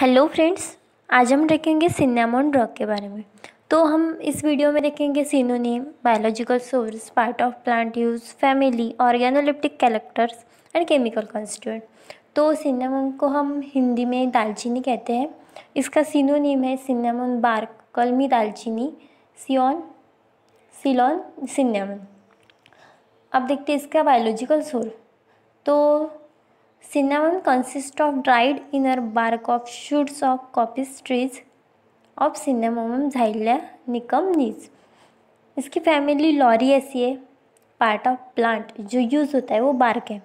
hello friends आज हम देखेंगे सिनेमोन ड्रग के बारे में तो हम इस वीडियो में देखेंगे synonym biological source part of plant use family organoleptic characters and chemical constituent तो सिनेमोन को हम हिंदी में दालचीनी कहते हैं इसका सीनोनेम है सिनेमोन बार्क कलमी दालचीनी सियोन सिलोन सिनेमन अब देखते हैं इसका बायोलॉजिकल सोर्स तो Cinnamon consists of dried inner bark of shoots of coppice trees of Cinnamomum nis इसकी family Lauraceae part of plant जो यूज़ होता है वो बार्क है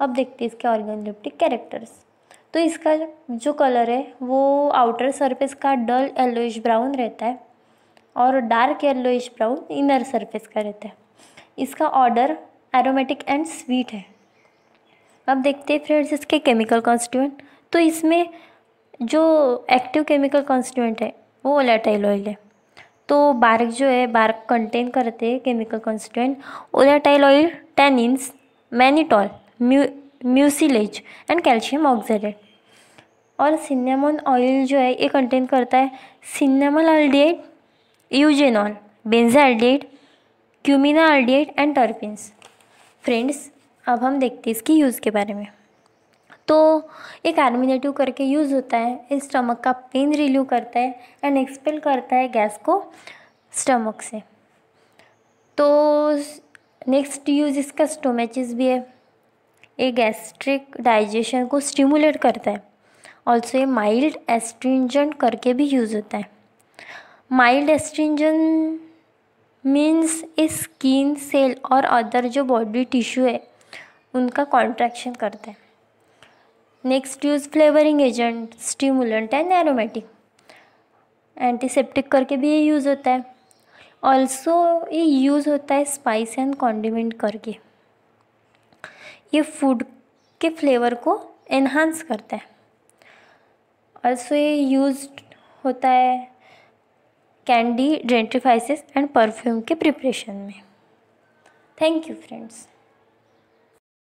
अब देखते हैं इसके ऑर्गेनलिप्टिक कैरेक्टर्स तो इसका जो कलर है वो आउटर सरफेस का डल येलोइश ब्राउन रहता है और dark yellowish brown inner surface का रहता है इसका ऑर्डर एरोमेटिक एंड स्वीट है अब देखते हैं फ्रेंड्स इसके केमिकल कॉन्स्टिट्यूंट तो इसमें जो एक्टिव केमिकल कॉन्स्टिट्यूंट है वो ओलाटाइल ऑयल है तो बार्क जो है बार्क कंटेन करते हैं chemical constituent volatile oil tannins mannitol mu mucilage and calcium oxalate और सिनेमन ऑयल जो है ये कंटेन करता है cinnamaldehyde eugenol benzaldehyde cuminaldehyde and terpenes friends अब हम देखते हैं इसकी यूज़ के बारे में तो एक एडमिनेटिव करके यूज़ होता है स्टमक का पेन रिलीव करता है एंड एक्सपेल करता है गैस को स्टमक से तो नेक्स्ट यूज़ इसका स्टोमेचिस भी है ये गैस्ट्रिक डाइजेशन को स्टिमुलेट करता है ऑल्सो ये माइल्ड एस्ट्रिंजेंट करके भी यूज़ होता है mild astringent means a skin cell और अदर जो बॉडी टिश्यू है उनका कॉन्ट्रैक्शन करता है next use flavouring agent stimulant and aromatic antiseptic करके भी ये यूज़ होता है ऑल्सो ये यूज़ होता है स्पाइस एंड कॉन्डिमेंट करके ये फूड के फ्लेवर को एनहांस करता है ऑल्सो ये यूज होता है कैंडी डेंट्रीफाइसिस एंड परफ्यूम के प्रिपरेशन में थैंक यू फ्रेंड्स